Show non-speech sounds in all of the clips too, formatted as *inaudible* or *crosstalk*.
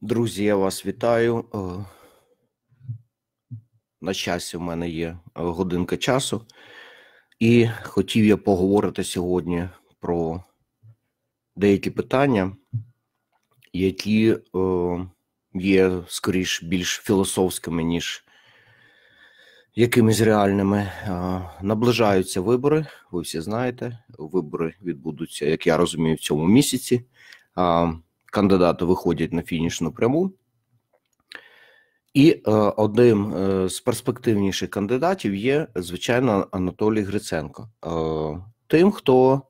Друзі, я вас вітаю. Е, на часі в мене є годинка часу, і хотів я поговорити сьогодні про деякі питання, які е, є скоріш більш філософськими, ніж якимись реальними. Е, наближаються вибори. Ви всі знаєте, вибори відбудуться, як я розумію, в цьому місяці кандидати виходять на фінішну пряму. І е, одним е, з перспективніших кандидатів є, звичайно, Анатолій Гриценко. Е, Тим, хто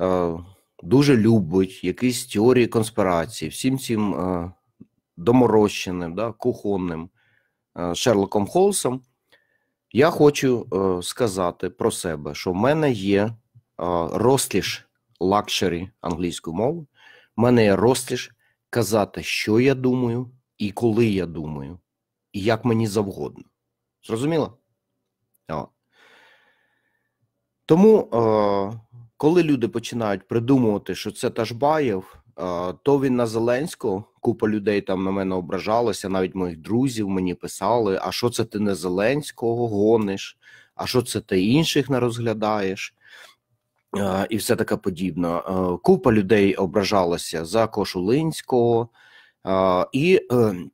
е, дуже любить якісь теорії конспірації, всім цим е, доморощеним, да, кухонним е, Шерлоком Холсом, я хочу е, сказати про себе, що в мене є е, розкіш лакшері англійської мови мене є розтіж казати, що я думаю, і коли я думаю, і як мені завгодно. Зрозуміло? О. Тому, е, коли люди починають придумувати, що це Ташбаєв, е, то він на Зеленського, купа людей там на мене ображалася, навіть моїх друзів мені писали: а що це ти не Зеленського гониш? А що це ти інших не розглядаєш? Е, і все таке подібне. Е, купа людей ображалася за Кошулинського, е, і ем,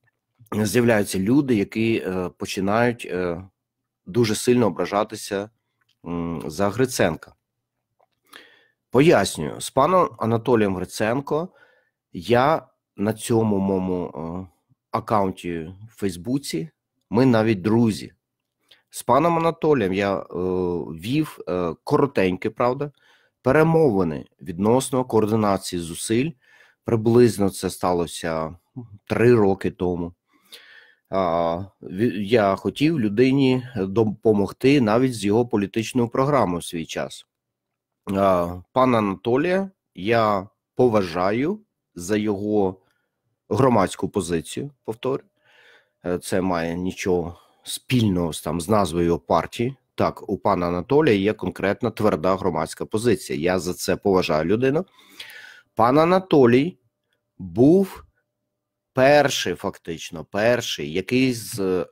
з'являються люди, які починають дуже сильно ображатися за Гриценка. Пояснюю, з паном Анатолієм Гриценко я на цьому моєму аккаунті в Фейсбуці. Ми навіть друзі. З паном Анатолієм я е, вів е, коротеньке, правда, перемовини відносно координації зусиль. Приблизно це сталося три роки тому. Я хотів людині е, допомогти навіть з його політичною програмою в свій час. Пан Анатолія, я поважаю за його громадську позицію. Повторю, е, це має нічого спільного там з назвою партії так у пана Анатолія є конкретна тверда громадська позиція. Я за це поважаю людину. Пан Анатолій був перший, фактично, перший який з е,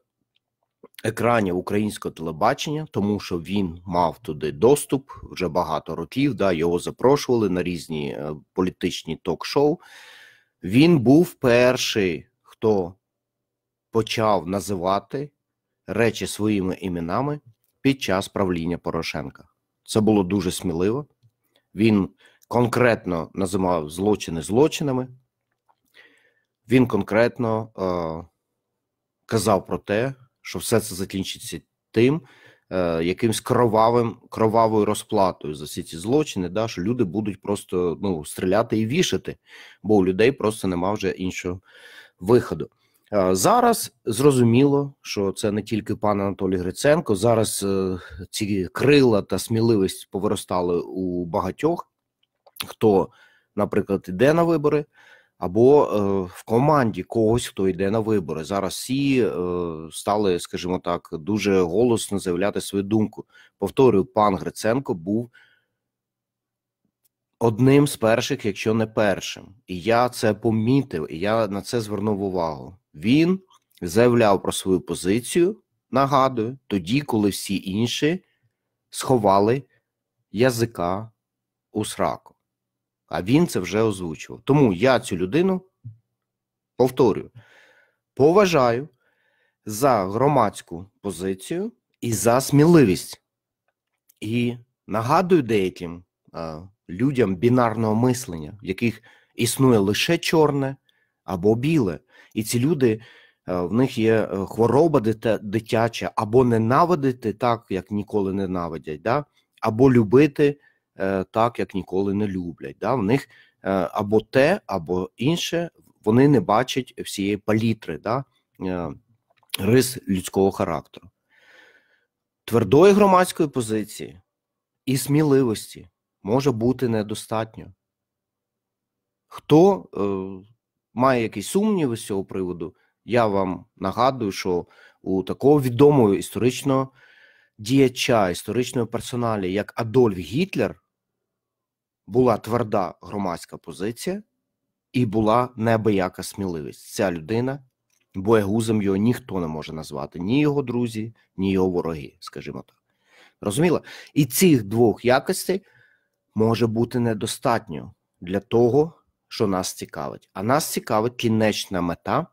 екранів українського телебачення, тому що він мав туди доступ вже багато років. Да, Його запрошували на різні е, політичні ток-шоу. Він був перший, хто почав називати речі своїми іменами під час правління Порошенка. Це було дуже сміливо. Він конкретно називав злочини злочинами. Він конкретно е, казав про те, що все це закінчиться тим, е, якимсь кровавим, кровавою розплатою за всі ці злочини, да, що люди будуть просто ну, стріляти і вішати, бо у людей просто нема вже іншого виходу. Е, зараз зрозуміло, що це не тільки пан Анатолій Гриценко. Зараз е, ці крила та сміливість повиростали у багатьох, хто, наприклад, йде на вибори, або е, в команді когось, хто йде на вибори. Зараз всі стали, скажімо так, дуже голосно заявляти свою думку. Повторюю, пан Гриценко був. Одним з перших, якщо не першим, і я це помітив, і я на це звернув увагу. Він заявляв про свою позицію, нагадую, тоді, коли всі інші сховали язика у сраку. А він це вже озвучував. Тому я цю людину повторюю, поважаю за громадську позицію і за сміливість. І нагадую деяким а, людям бінарного мислення, в яких існує лише чорне або біле. І ці люди е, в них є е, хвороба дитяча, або ненавидити так, як ніколи ненавидять, да? або любити е, так, як ніколи не люблять. Да? В них або те, або інше, вони не бачать всієї палітри, да? рис людського характеру. Твердої громадської позиції і сміливості може бути недостатньо. Хто має якісь сумніви з цього приводу, я вам нагадую, що у такого відомого історичного діяча, історичної персоналі, як Адольф Гітлер, була тверда громадська позиція і була небияка сміливість. Ця людина боягузом його ніхто не може назвати, ні його друзі, ні його вороги, скажімо так. Розуміло? І цих двох якостей може бути недостатньо для того що нас цікавить. А нас цікавить кінечна мета,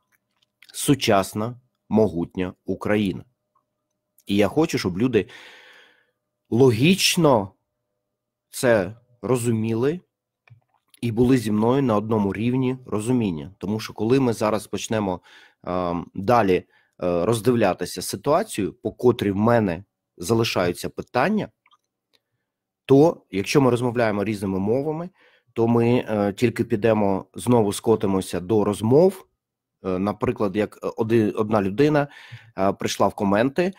сучасна, могутня Україна. І я хочу, щоб люди логічно це розуміли і були зі мною на одному рівні розуміння. Тому що, коли ми зараз почнемо е, далі е, роздивлятися ситуацію, по котрій в мене залишаються питання, то якщо ми розмовляємо різними мовами то ми е, тільки підемо знову скотимося до розмов. Е, наприклад, як е, одна людина прийшла в коменти.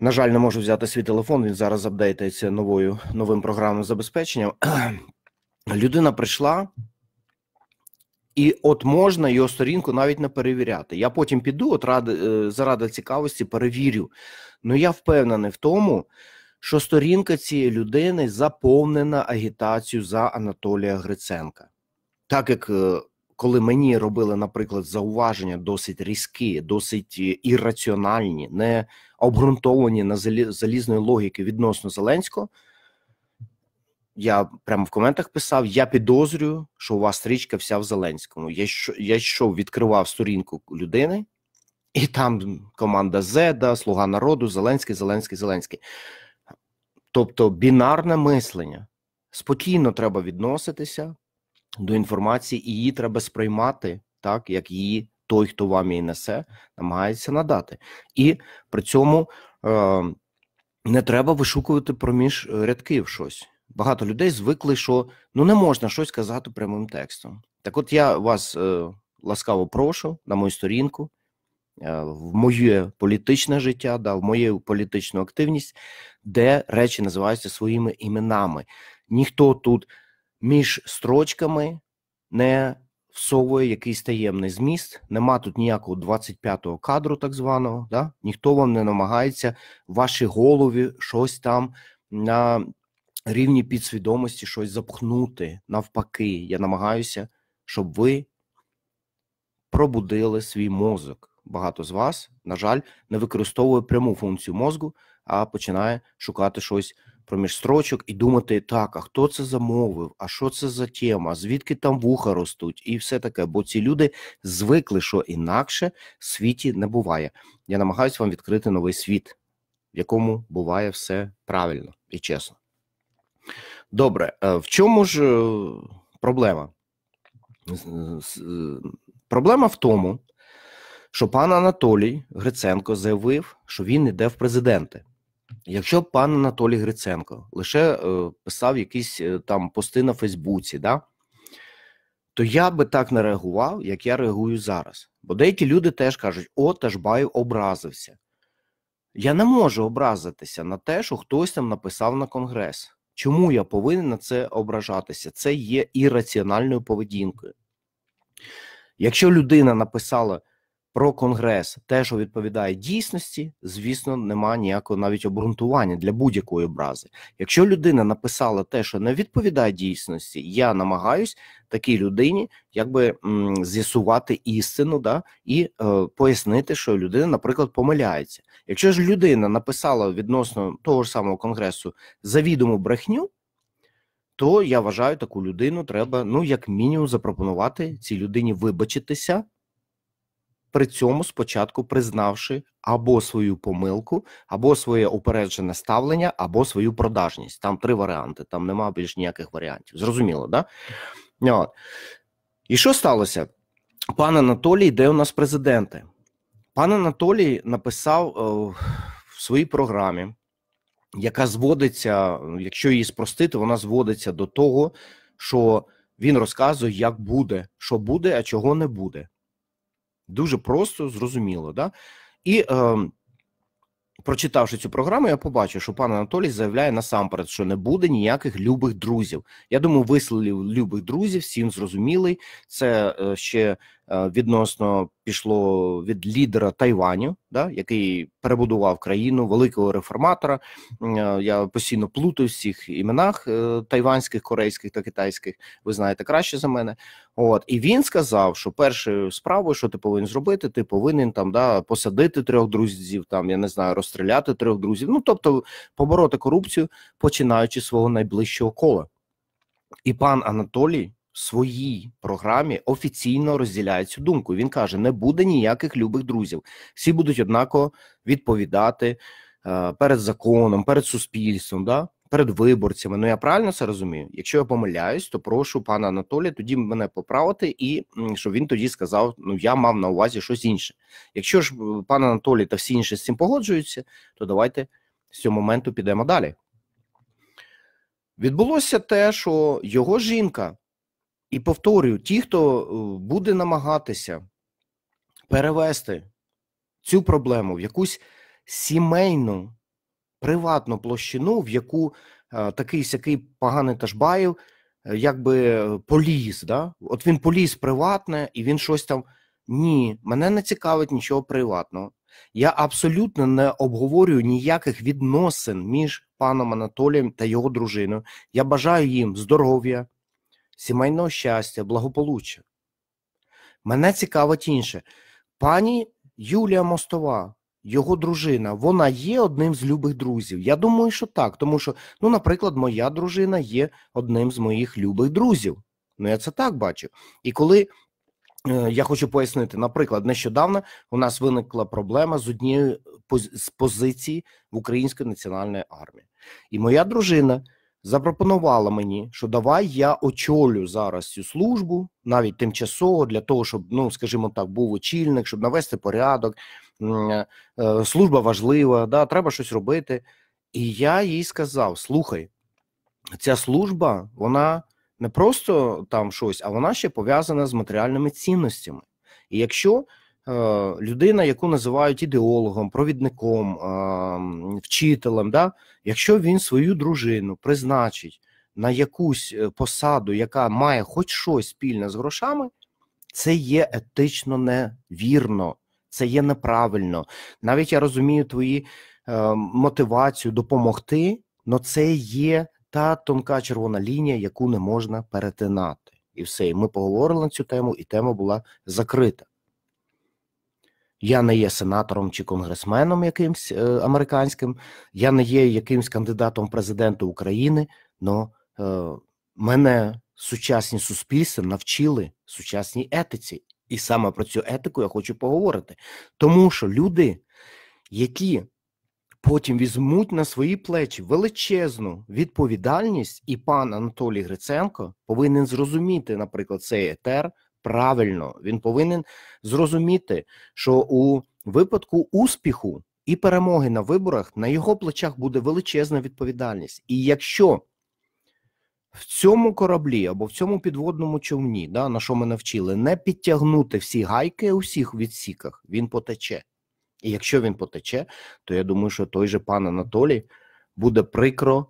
На жаль, не можу взяти свій телефон. Він зараз апдейтається новою новим програмним забезпеченням. *clears throat* Людина прийшла, і от можна його сторінку навіть не перевіряти. Я потім піду, от ради заради цікавості перевірю. Ну я впевнений в тому що сторінка цієї людини заповнена агітацією за Анатолія Гриценка. Так як е, коли мені робили, наприклад, зауваження досить різкі, досить е, ірраціональні, не обґрунтовані на залізної логіки відносно Зеленського, я прямо в коментах писав: я підозрюю, що у вас стрічка вся в Зеленському. Я що я що відкривав сторінку людини, і там команда Зеда, Слуга народу, Зеленський, Зеленський, Зеленський. Тобто бінарне мислення. Спокійно треба відноситися до інформації, і її треба сприймати так, як її той, хто вам її несе, намагається надати. І при цьому е, не треба вишукувати проміж е, рядків щось. Багато людей звикли, що ну не можна щось казати прямим текстом. Так, от я вас е, ласкаво прошу на мою сторінку. Е, в моє політичне життя, да, в мою політичну активність, де речі називаються своїми іменами. Ніхто тут між строчками не всовує якийсь таємний зміст. Нема тут ніякого 25-го кадру, так званого. Да? Ніхто вам не намагається в вашій голові щось там на рівні підсвідомості щось запхнути. Навпаки, я намагаюся, щоб ви пробудили свій мозок багато з вас, на жаль, не використовує пряму функцію мозку, а починає шукати щось проміж строчок і думати: так, а хто це замовив, а що це за тема, звідки там вуха ростуть, і все таке. Бо ці люди звикли, що інакше в світі не буває. Я намагаюся вам відкрити новий світ, в якому буває все правильно і чесно. Добре, е, в чому ж е, проблема? Проблема в тому, що пан Анатолій Гриценко заявив, що він йде в президенти. Якщо пан Анатолій Гриценко лише е, писав якісь е, там пости на Фейсбуці, да, то я би так не реагував, як я реагую зараз. Бо деякі люди теж кажуть, о, Ташбаєв образився. Я не можу образитися на те, що хтось там написав на Конгрес. Чому я повинен на це ображатися? Це є ірраціональною поведінкою. Якщо людина написала про конгрес, те, що відповідає дійсності, звісно, немає ніякого навіть обґрунтування для будь-якої образи. Якщо людина написала те, що не відповідає дійсності, я намагаюсь такій людині якби з'ясувати істину, да і е, пояснити, що людина, наприклад, помиляється. Якщо ж людина написала відносно того ж самого конгресу завідому брехню. То я вважаю, таку людину треба ну як мінімум запропонувати цій людині вибачитися при цьому спочатку признавши або свою помилку, або своє упереджене ставлення, або свою продажність. Там три варіанти, там нема більш ніяких варіантів. Зрозуміло, да? От. І що сталося? Пан Анатолій, де у нас президенти? Пан Анатолій написав о, е, в своїй програмі, яка зводиться, якщо її спростити, вона зводиться до того, що він розказує, як буде, що буде, а чого не буде. Дуже просто, зрозуміло. Да? І е, прочитавши цю програму, я побачив, що пан Анатолій заявляє насамперед, що не буде ніяких любих друзів. Я думаю, вислів любих друзів всім зрозумілий. Це е, ще Е, відносно пішло від лідера Тайваню, да, який перебудував країну великого реформатора. Е, я постійно плутаю всіх іменах е, тайванських, корейських та китайських. Ви знаєте краще за мене. От і він сказав, що першою справою, що ти повинен зробити, ти повинен там да посадити трьох друзів. Там я не знаю, розстріляти трьох друзів. Ну тобто побороти корупцію, починаючи з свого найближчого кола. І пан Анатолій своїй програмі офіційно розділяє цю думку. Він каже: не буде ніяких любих друзів. Всі будуть однаково відповідати е, перед законом, перед суспільством, да? перед виборцями. Ну я правильно це розумію? Якщо я помиляюсь, то прошу пана Анатолія тоді мене поправити, і щоб він тоді сказав: ну я мав на увазі щось інше. Якщо ж е, пан Анатолій та всі інші з цим погоджуються, то давайте з цього моменту підемо далі. Відбулося те, що його жінка і повторюю, ті, хто е, буде намагатися перевести цю проблему в якусь сімейну, приватну площину, в яку е, такий сякий поганий Ташбаєв е, якби поліз. Да? От він поліз приватне, і він щось там. Ні, мене не цікавить нічого приватного. Я абсолютно не обговорюю ніяких відносин між паном Анатолієм та його дружиною. Я бажаю їм здоров'я сімейного щастя, благополуччя. Мене цікавить інше. Пані Юлія Мостова, його дружина, вона є одним з любих друзів. Я думаю, що так, тому що, ну, наприклад, моя дружина є одним з моїх любих друзів. Ну, я це так бачу. І коли е, я хочу пояснити, наприклад, нещодавно у нас виникла проблема з однією з позицій в Української національної армії. І моя дружина запропонувала мені, що давай я очолю зараз цю службу, навіть тимчасово, для того, щоб, ну скажімо так, був очільник, щоб навести порядок, е, е, служба важлива, да, треба щось робити. І я їй сказав: слухай, ця служба, вона не просто там щось, а вона ще пов'язана з матеріальними цінностями. І якщо Е, людина, яку називають ідеологом, провідником, е, вчителем, да? якщо він свою дружину призначить на якусь е, посаду, яка має хоч щось спільне з грошами, це є етично невірно, це є неправильно. Навіть я розумію твої е, мотивацію допомогти, але це є та тонка червона лінія, яку не можна перетинати. І все, і ми поговорили на цю тему, і тема була закрита. Я не є сенатором чи конгресменом якимсь е, американським, я не є якимсь кандидатом президента України, але е, мене сучасні суспільства навчили сучасній етиці. І саме про цю етику я хочу поговорити. Тому що люди, які потім візьмуть на свої плечі величезну відповідальність, і пан Анатолій Гриценко повинен зрозуміти, наприклад, цей етер, правильно. Він повинен зрозуміти, що у випадку успіху і перемоги на виборах на його плечах буде величезна відповідальність. І якщо в цьому кораблі або в цьому підводному човні, да, на що ми навчили, не підтягнути всі гайки у всіх відсіках, він потече. І якщо він потече, то я думаю, що той же пан Анатолій буде прикро,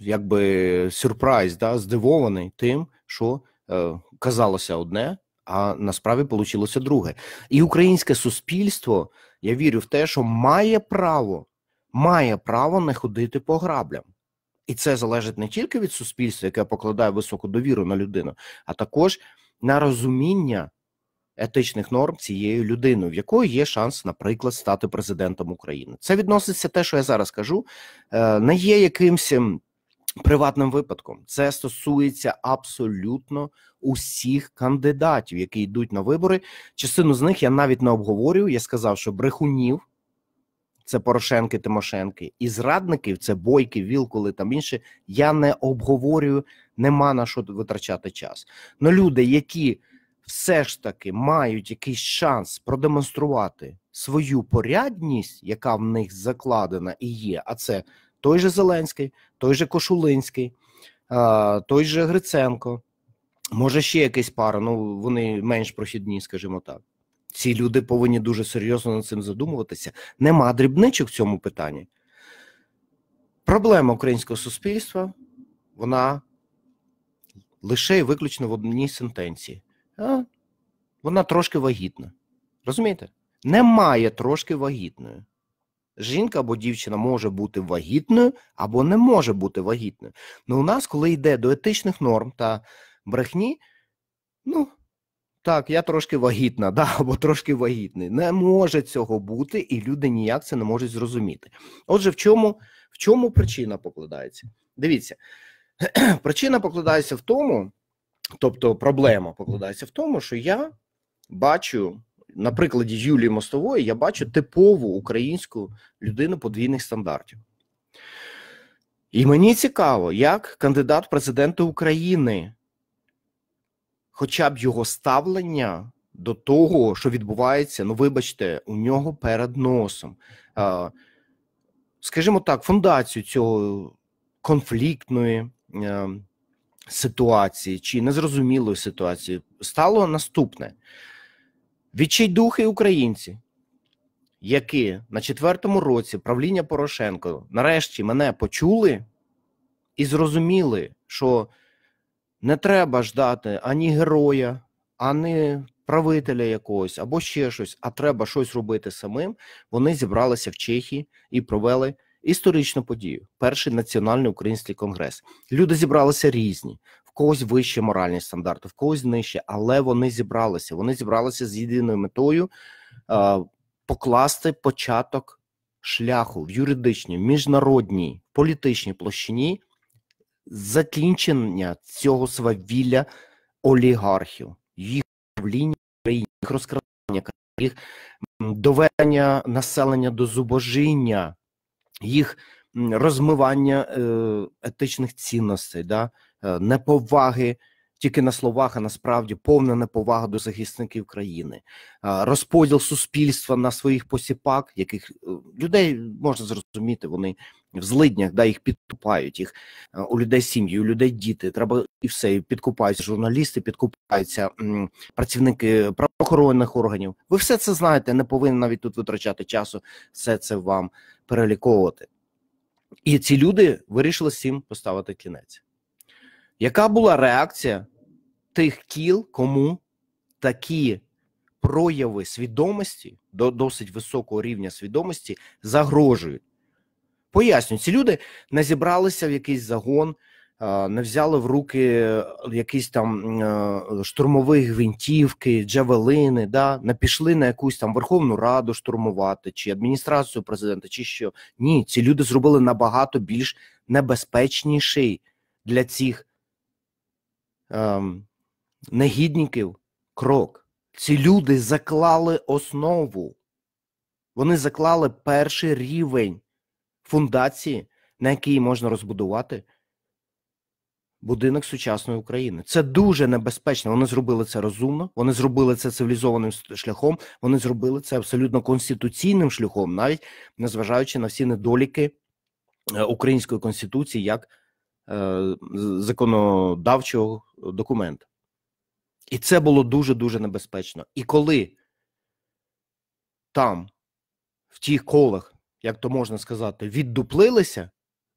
якби сюрприз, да, здивований тим, що Е, казалося одне, а насправді вийшло друге. І українське суспільство, я вірю в те, що має право, має право не ходити по граблям. І це залежить не тільки від суспільства, яке покладає високу довіру на людину, а також на розуміння етичних норм цієї людини, в якої є шанс, наприклад, стати президентом України. Це відноситься те, що я зараз кажу, е, не є якимсь приватним випадком. Це стосується абсолютно усіх кандидатів, які йдуть на вибори. Частину з них я навіть не обговорюю. Я сказав, що брехунів. Це Порошенки, Тимошенки і зрадників це бойки, вілкули там інше. Я не обговорюю, нема на що витрачати час. Но ну, люди, які все ж таки мають якийсь шанс продемонструвати свою порядність, яка в них закладена і є, а це той же Зеленський, той же Кошулинський, той же Гриценко, може ще якась пара, ну вони менш прохідні, скажімо так. Ці люди повинні дуже серйозно над цим задумуватися. Нема дрібничок в цьому питанні. Проблема українського суспільства вона лише і виключно в одній сентенції. Вона трошки вагітна. Розумієте? Немає трошки вагітної жінка або дівчина може бути вагітною або не може бути вагітною. Ну у нас, коли йде до етичних норм та брехні, ну так, я трошки вагітна, *laughs* да, або трошки вагітний. Не може цього бути, і люди ніяк це не можуть зрозуміти. Отже, в чому, в чому причина покладається? Дивіться, *clears throat* причина покладається в тому. Тобто проблема покладається в тому, що я бачу на прикладі Юлії Мостової я бачу типову українську людину подвійних стандартів. І мені цікаво, як кандидат президента України, хоча б його ставлення до того, що відбувається, ну вибачте, у нього перед носом, скажімо так, фундацію цього конфліктної е, ситуації чи незрозумілої ситуації стало наступне. Відчайдухи українці, які на четвертому році правління Порошенко нарешті мене почули і зрозуміли, що не треба ждати ані героя, ані правителя якогось або ще щось, а треба щось робити самим. Вони зібралися в Чехії і провели. Історичну подію, перший національний український конгрес. Люди зібралися різні когось вище моральні стандарти, в когось нижче, але вони зібралися. Вони зібралися з єдиною метою е, покласти початок шляху в юридичній, міжнародній, політичній площині закінчення цього свавілля олігархів, їх правління країні, їх розкрадання, їх доведення населення до зубожіння, їх розмивання е, етичних цінностей. Да? Е, неповаги. Тільки на словах, а насправді повна неповага до захисників країни, е, розподіл суспільства на своїх посіпак, яких е, людей можна зрозуміти, вони в злиднях, да їх підкупають їх у людей сім'ї, у людей діти. Треба і все підкупаються журналісти, підкупаються м, працівники правоохоронних органів. Ви все це знаєте, не повинні навіть тут витрачати часу все це вам переліковувати. І ці люди вирішили всім поставити кінець. Яка була реакція тих кіл, кому такі прояви свідомості, до досить високого рівня свідомості, загрожують? Поясню, ці люди не зібралися в якийсь загон, не взяли в руки е, якісь там е, штурмові гвинтівки, джавелини, да? не пішли на якусь там Верховну Раду штурмувати чи адміністрацію президента, чи що. Ні, ці люди зробили набагато більш небезпечніший для цих Ем, негідників крок. Ці люди заклали основу. Вони заклали перший рівень фундації, на якій можна розбудувати будинок сучасної України. Це дуже небезпечно. Вони зробили це розумно, вони зробили це цивілізованим шляхом, вони зробили це абсолютно конституційним шляхом, навіть незважаючи на всі недоліки е, української конституції як е, законодавчого документ. І це було дуже-дуже небезпечно. І коли там, в тих колах, як то можна сказати, віддуплилися,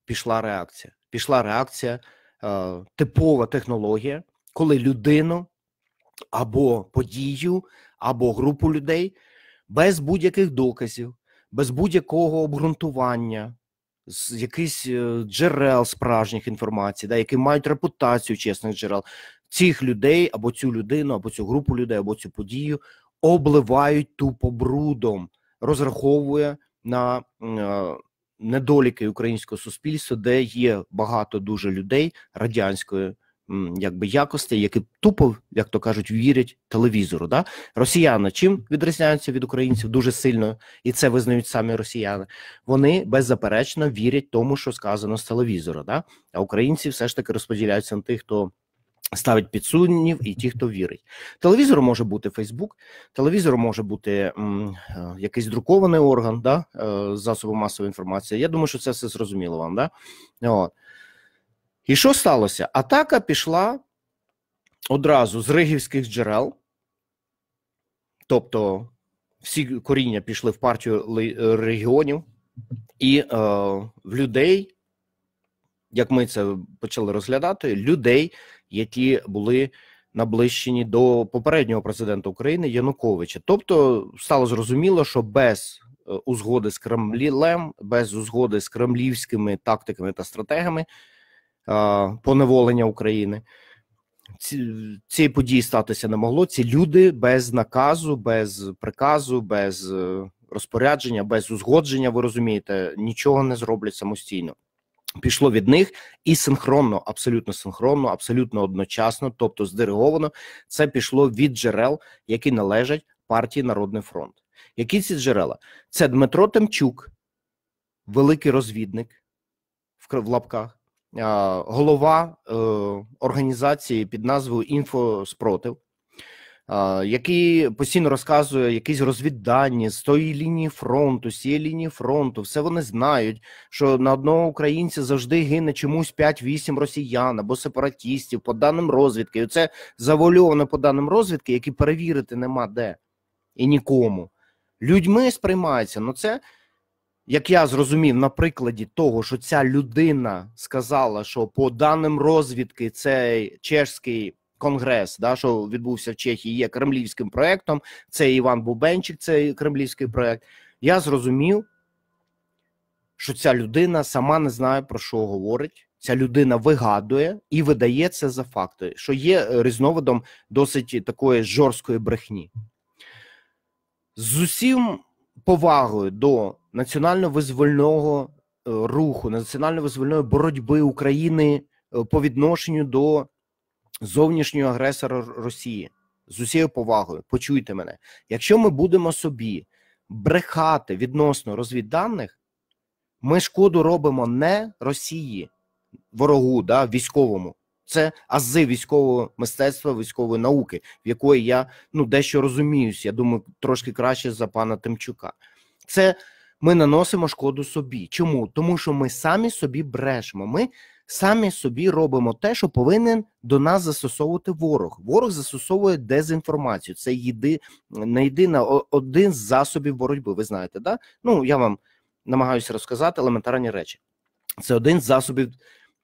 пішла реакція. Пішла реакція, е, типова технологія, коли людину або подію, або групу людей без будь-яких доказів, без будь-якого обґрунтування, з якихось е, джерел справжніх інформацій, да, які мають репутацію чесних джерел цих людей або цю людину, або цю групу людей, або цю подію обливають тупо брудом, розраховує на е, недоліки українського суспільства, де є багато дуже людей радянської якби якостей, які тупо, як то кажуть, вірять телевізору. Да? Росіяни чим відрізняються від українців дуже сильно, і це визнають самі росіяни. Вони беззаперечно вірять тому, що сказано з телевізора. Да? А українці все ж таки розподіляються на тих, хто. Ставить під і ті, хто вірить. Телевізор може бути Фейсбук, телевізор може бути м, е, якийсь друкований орган да, е, засобу масової інформації. Я думаю, що це все зрозуміло вам. Да? От. І що сталося? Атака пішла одразу з ригівських джерел, тобто всі коріння пішли в партію е, регіонів і е, в людей, як ми це почали розглядати, людей, які були наближені до попереднього президента України Януковича. Тобто, стало зрозуміло, що без е, узгоди з Кремлілем, без узгоди з кремлівськими тактиками та стратегами поневолення України. Ці, цієї події статися не могло. Ці люди без наказу, без приказу, без е, розпорядження, без узгодження, ви розумієте, нічого не зроблять самостійно. Пішло від них і синхронно, абсолютно синхронно, абсолютно одночасно, тобто здириговано, це пішло від джерел, які належать партії Народний фронт. Які ці джерела? Це Дмитро Темчук, великий розвідник в лапках, голова е, організації під назвою Інфоспротив, який постійно розказує якісь розвіддані з тої лінії фронту, з цієї лінії фронту, все вони знають, що на одного українця завжди гине чомусь 5-8 росіян або сепаратістів по даним розвідки. І Це завольоване по даним розвідки, які перевірити нема де і нікому. Людьми сприймається, ну це як я зрозумів, на прикладі того, що ця людина сказала, що по даним розвідки цей чешський конгрес, да, що відбувся в Чехії, є кремлівським проектом. Це Іван Бубенчик, це кремлівський проект. Я зрозумів, що ця людина сама не знає про що говорить. Ця людина вигадує і видає це за факти, що є різновидом досить такої жорсткої брехні. З усім повагою до національно-визвольного е, руху, національно-визвольної боротьби України е, по відношенню до зовнішнього агресора Росії з усією повагою. Почуйте мене, якщо ми будемо собі брехати відносно розвідданих, ми шкоду робимо не Росії ворогу, да, військовому. Це ази військового мистецтва, військової науки, в якої я ну дещо розуміюсь. Я думаю, трошки краще за пана Тимчука. Це ми наносимо шкоду собі. Чому? Тому що ми самі собі брешемо. Ми самі собі робимо те, що повинен до нас застосовувати ворог. Ворог застосовує дезінформацію. Це єди, не єдина один з засобів боротьби. Ви знаєте, да? Ну я вам намагаюся розказати елементарні речі. Це один з засобів.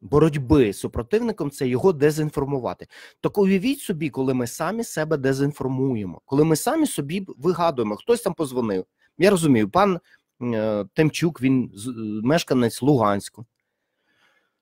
Боротьби з супротивником це його дезінформувати. Так уявіть собі, коли ми самі себе дезінформуємо, коли ми самі собі вигадуємо, хтось там позвонив. Я розумію, пан Е, Темчук, він е, мешканець Луганську,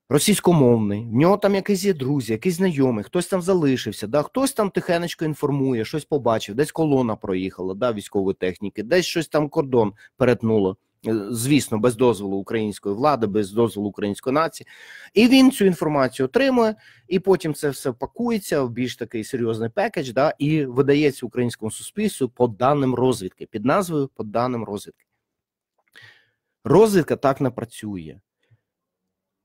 російськомовний. В нього там якийсь є друзі, якийсь знайомий, хтось там залишився, да, хтось там тихенечко інформує, щось побачив, десь колона проїхала, да, військової техніки, десь щось там кордон перетнуло. Е, звісно, без дозволу української влади, без дозволу української нації, і він цю інформацію отримує, і потім це все пакується в більш такий серйозний пекедж, да, і видається українському суспільству по даним розвідки під назвою по даним розвідки. Розвідка так не працює.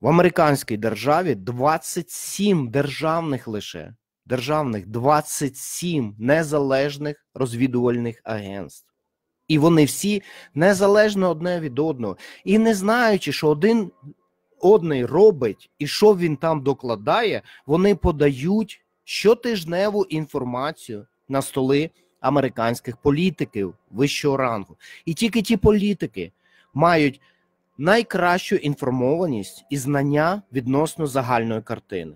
В американській державі 27 державних лише державних 27 незалежних розвідувальних агентств. І вони всі незалежно одне від одного. І не знаючи, що один одний робить і що він там докладає, вони подають щотижневу інформацію на столи американських політиків вищого рангу. І тільки ті політики, мають найкращу інформованість і знання відносно загальної картини.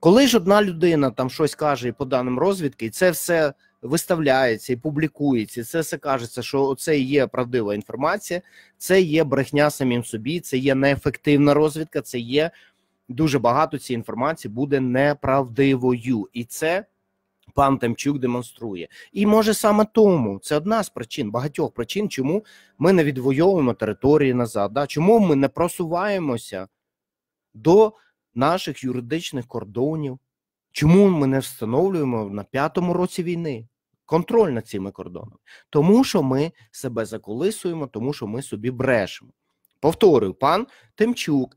Коли ж одна людина там щось каже по даним розвідки, і це все виставляється і публікується, і це все кажеться, що це є правдива інформація, це є брехня самим собі, це є неефективна розвідка, це є дуже багато цієї інформації буде неправдивою. І це пан Темчук демонструє. І може саме тому це одна з причин, багатьох причин, чому ми не відвоюємо території назад, да? чому ми не просуваємося до наших юридичних кордонів, чому ми не встановлюємо на п'ятому році війни контроль над цими кордонами? Тому що ми себе заколисуємо, тому що ми собі брешемо. Повторюю, пан Темчук,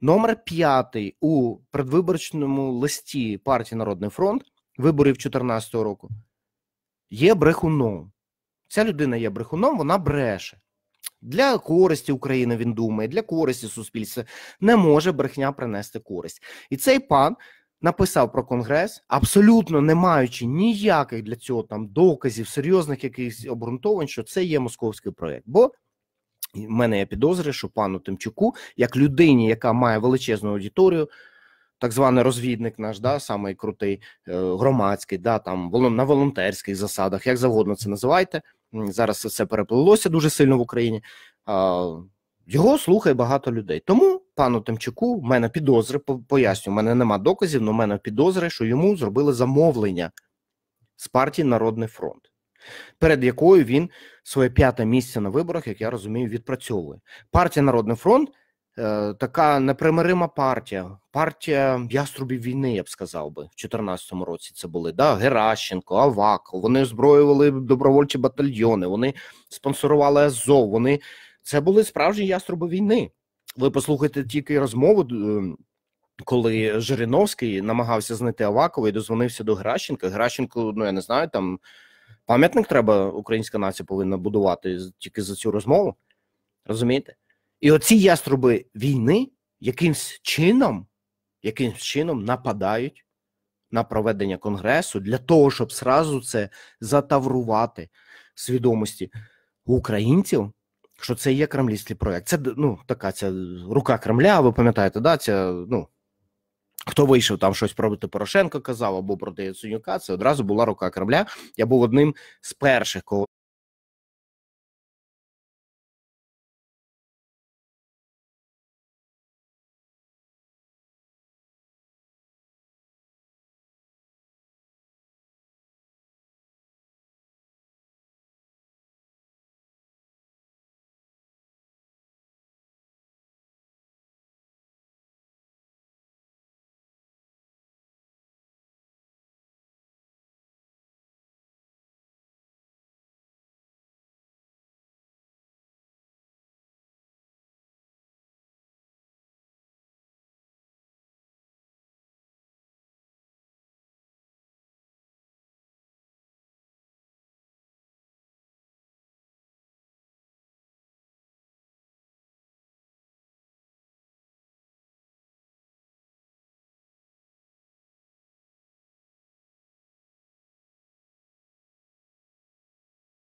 Номер п'ятий у предвиборчному листі партії Народний фронт виборів 2014 року, є брехуном. Ця людина є брехуном, вона бреше. Для користі України він думає, для користі суспільства не може брехня принести користь. І цей пан написав про конгрес, абсолютно не маючи ніяких для цього там доказів, серйозних якихось обґрунтовань, що це є московський проект. Бо в мене є підозри, що пану Тимчуку, як людині, яка має величезну аудиторію так званий розвідник наш, да, самий крутий, е, громадський, да, там на волонтерських засадах, як завгодно це називайте. Зараз це переплилося дуже сильно в Україні. Його слухає багато людей. Тому пану Тимчуку в мене підозри, поясню, в мене нема доказів, але в мене підозри, що йому зробили замовлення з партії Народний фронт, перед якою він своє п'яте місце на виборах, як я розумію, відпрацьовує. Партія Народний фронт Е, така непримирима партія, партія яструбів війни, я б сказав би, в 2014 році це були да Геращенко, Аваков, Вони озброювали добровольчі батальйони, вони спонсорували Азов. Вони це були справжні яструби війни. Ви послухайте тільки розмову. Ем, коли Жириновський намагався знайти Авакова і дозвонився до Гращенка, Гращенко, ну я не знаю, там пам'ятник треба, українська нація повинна будувати тільки за цю розмову. Розумієте? І оці яструби війни якимсь чином якимсь чином нападають на проведення конгресу для того, щоб сразу це затаврувати в свідомості українців. Що це є кремлівський проект? Це ну така ця рука Кремля. Ви пам'ятаєте, да? Ця, ну хто вийшов там щось проти Порошенка казав або проти Яценюка, Це одразу була рука Кремля. Я був одним з перших, кого